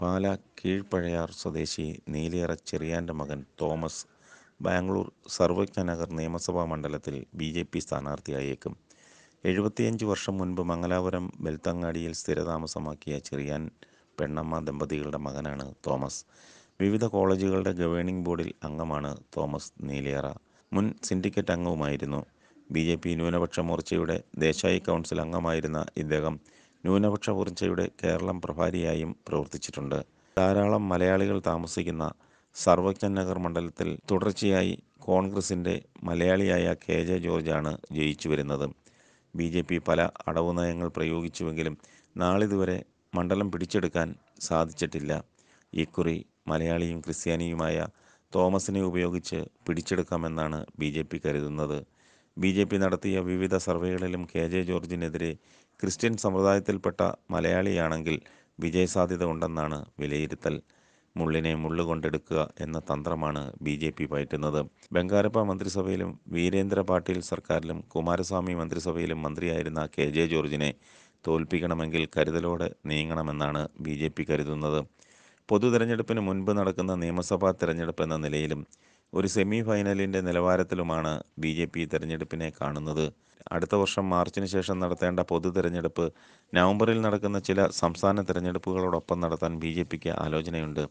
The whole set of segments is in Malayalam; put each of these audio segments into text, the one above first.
പാലാ കീഴ്പഴയാർ സ്വദേശി നീലിയറ ചെറിയാൻ്റെ മകൻ തോമസ് ബാംഗ്ലൂർ സർവജ്ഞനഗർ നിയമസഭാ മണ്ഡലത്തിൽ ബി ജെ പി സ്ഥാനാർത്ഥിയായേക്കും എഴുപത്തിയഞ്ച് വർഷം മുൻപ് മംഗലാപുരം ബെൽത്തങ്ങാടിയിൽ സ്ഥിരതാമസമാക്കിയ ചെറിയാൻ പെണ്ണമ്മ ദമ്പതികളുടെ മകനാണ് തോമസ് വിവിധ കോളേജുകളുടെ ഗവേണിംഗ് ബോർഡിൽ അംഗമാണ് തോമസ് നീലിയറ മുൻ സിൻഡിക്കേറ്റ് അംഗവുമായിരുന്നു ബി ജെ പി ന്യൂനപക്ഷ മോർച്ചയുടെ ദേശായി കൗൺസിൽ അംഗമായിരുന്ന ഇദ്ദേഹം ന്യൂനപക്ഷ ഊർജയുടെ കേരളം പ്രഭാരിയായും പ്രവർത്തിച്ചിട്ടുണ്ട് ധാരാളം മലയാളികൾ താമസിക്കുന്ന സർവജ്ഞൻ നഗർ മണ്ഡലത്തിൽ തുടർച്ചയായി കോൺഗ്രസിൻ്റെ മലയാളിയായ കെ ജെ ജോർജാണ് ജയിച്ചു വരുന്നത് ബി ജെ പി പല അടവു നയങ്ങൾ പ്രയോഗിച്ചുവെങ്കിലും നാളിതുവരെ മണ്ഡലം പിടിച്ചെടുക്കാൻ സാധിച്ചിട്ടില്ല ഇക്കുറി മലയാളിയും ക്രിസ്ത്യാനിയുമായ തോമസിനെ ഉപയോഗിച്ച് പിടിച്ചെടുക്കാമെന്നാണ് ബി ജെ പി കരുതുന്നത് ബി ജെ പി നടത്തിയ വിവിധ സർവേകളിലും കെ ജെ ജോർജിനെതിരെ ക്രിസ്ത്യൻ സമുദായത്തിൽപ്പെട്ട മലയാളിയാണെങ്കിൽ വിജയസാധ്യത ഉണ്ടെന്നാണ് വിലയിരുത്തൽ മുള്ളിനെ മുള്ളുകൊണ്ടെടുക്കുക എന്ന തന്ത്രമാണ് ബി ജെ പി പയറ്റുന്നത് ബംഗാരപ്പ മന്ത്രിസഭയിലും വീരേന്ദ്ര പാട്ടീൽ സർക്കാരിലും കുമാരസ്വാമി മന്ത്രിസഭയിലും മന്ത്രിയായിരുന്ന കെ ജെ ജോർജിനെ തോൽപ്പിക്കണമെങ്കിൽ കരുതലോടെ നീങ്ങണമെന്നാണ് ബി ജെ പി കരുതുന്നത് പൊതു തെരഞ്ഞെടുപ്പിന് മുൻപ് നടക്കുന്ന നിയമസഭാ തെരഞ്ഞെടുപ്പ് എന്ന നിലയിലും ഒരു സെമി ഫൈനലിൻ്റെ നിലവാരത്തിലുമാണ് ബി ജെ പി തെരഞ്ഞെടുപ്പിനെ കാണുന്നത് അടുത്ത വർഷം മാർച്ചിന് ശേഷം നടത്തേണ്ട പൊതു തെരഞ്ഞെടുപ്പ് നവംബറിൽ നടക്കുന്ന ചില സംസ്ഥാന തെരഞ്ഞെടുപ്പുകളോടൊപ്പം നടത്താൻ ബി ജെ പിക്ക് ആലോചനയുണ്ട്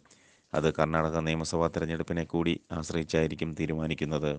അത് കർണാടക നിയമസഭാ തെരഞ്ഞെടുപ്പിനെ കൂടി ആശ്രയിച്ചായിരിക്കും തീരുമാനിക്കുന്നത്